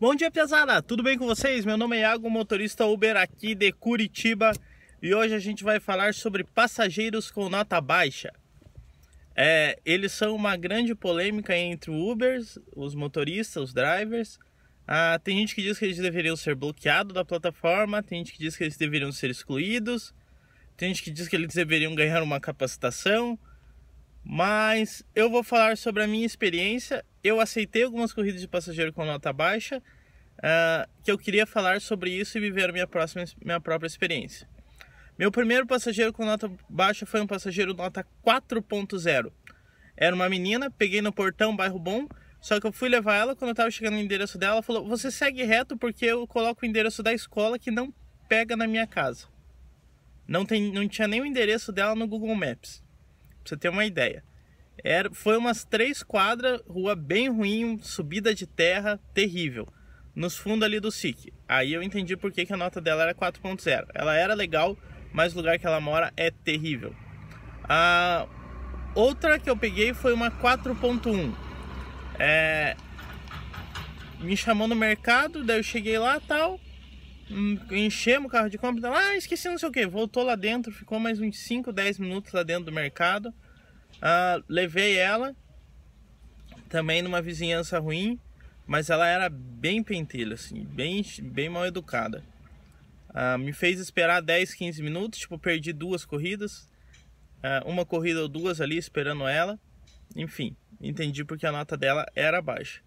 Bom dia, pesada! Tudo bem com vocês? Meu nome é Iago, motorista Uber aqui de Curitiba e hoje a gente vai falar sobre passageiros com nota baixa. É, eles são uma grande polêmica entre Ubers, os motoristas, os drivers. Ah, tem gente que diz que eles deveriam ser bloqueados da plataforma, tem gente que diz que eles deveriam ser excluídos, tem gente que diz que eles deveriam ganhar uma capacitação, mas eu vou falar sobre a minha experiência. Eu aceitei algumas corridas de passageiro com nota baixa, uh, que eu queria falar sobre isso e viver minha, próxima, minha própria experiência. Meu primeiro passageiro com nota baixa foi um passageiro nota 4.0. Era uma menina, peguei no portão, bairro bom, só que eu fui levar ela, quando eu estava chegando no endereço dela, ela falou: Você segue reto porque eu coloco o endereço da escola que não pega na minha casa. Não, tem, não tinha nem o endereço dela no Google Maps você ter uma ideia. Era, foi umas três quadras, rua bem ruim, subida de terra, terrível. Nos fundos ali do SIC. Aí eu entendi por que, que a nota dela era 4.0. Ela era legal, mas o lugar que ela mora é terrível. A outra que eu peguei foi uma 4.1. É, me chamou no mercado, daí eu cheguei lá tal. Hum, enchemos o carro de compra, então, ah, esqueci não sei o que, voltou lá dentro, ficou mais uns 5, 10 minutos lá dentro do mercado, ah, levei ela, também numa vizinhança ruim, mas ela era bem pentelha, assim, bem, bem mal educada. Ah, me fez esperar 10, 15 minutos, tipo, perdi duas corridas, ah, uma corrida ou duas ali esperando ela, enfim, entendi porque a nota dela era baixa.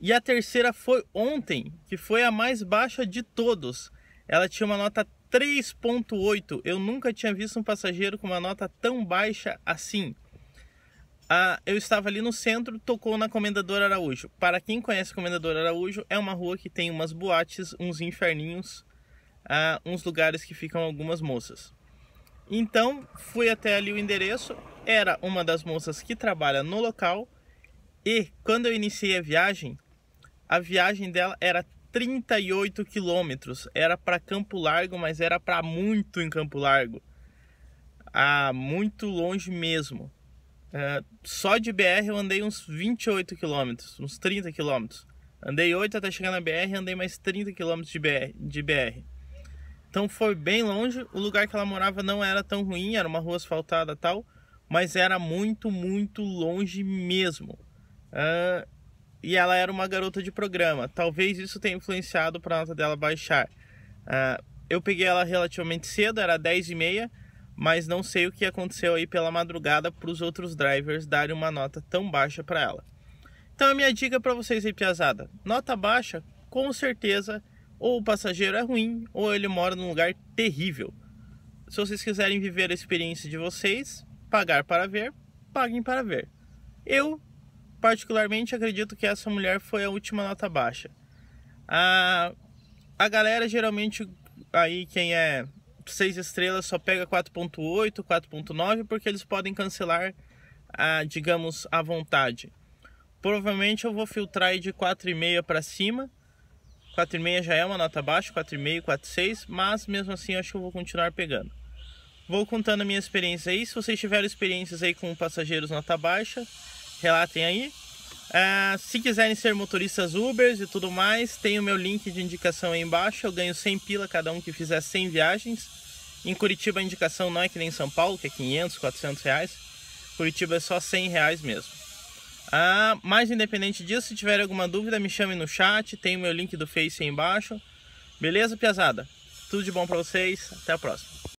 E a terceira foi ontem, que foi a mais baixa de todos. Ela tinha uma nota 3.8. Eu nunca tinha visto um passageiro com uma nota tão baixa assim. Ah, eu estava ali no centro, tocou na Comendador Araújo. Para quem conhece Comendador Araújo, é uma rua que tem umas boates, uns inferninhos, ah, uns lugares que ficam algumas moças. Então fui até ali o endereço. Era uma das moças que trabalha no local. E quando eu iniciei a viagem, a viagem dela era 38 quilômetros. Era para Campo Largo, mas era para muito em Campo Largo. Ah, muito longe mesmo. Uh, só de BR eu andei uns 28 quilômetros, uns 30 quilômetros. Andei 8 até chegar na BR, andei mais 30 quilômetros de BR, de BR. Então foi bem longe. O lugar que ela morava não era tão ruim, era uma rua asfaltada tal, mas era muito, muito longe mesmo. Uh, e ela era uma garota de programa. Talvez isso tenha influenciado para a nota dela baixar. Uh, eu peguei ela relativamente cedo, era 10 e meia, mas não sei o que aconteceu aí pela madrugada para os outros drivers darem uma nota tão baixa para ela. Então a minha dica para vocês aí, piazada, nota baixa, com certeza, ou o passageiro é ruim, ou ele mora num lugar terrível. Se vocês quiserem viver a experiência de vocês, pagar para ver, paguem para ver. Eu particularmente acredito que essa mulher foi a última nota baixa. A, a galera geralmente aí quem é seis estrelas só pega 4.8, 4.9 porque eles podem cancelar, a, digamos, à vontade. Provavelmente eu vou filtrar de 4,5 para cima. 4,5 já é uma nota baixa, 4,5, 4,6, mas mesmo assim acho que eu vou continuar pegando. Vou contando a minha experiência aí. Se vocês tiveram experiências aí com passageiros nota baixa, relatem aí. Ah, se quiserem ser motoristas Ubers e tudo mais, tem o meu link de indicação aí embaixo. Eu ganho 100 pila cada um que fizer 100 viagens. Em Curitiba a indicação não é que nem em São Paulo, que é 500, 400 reais. Curitiba é só 100 reais mesmo. Ah, mas independente disso, se tiver alguma dúvida, me chame no chat. Tem o meu link do Face aí embaixo. Beleza, Piazada? Tudo de bom para vocês. Até a próxima.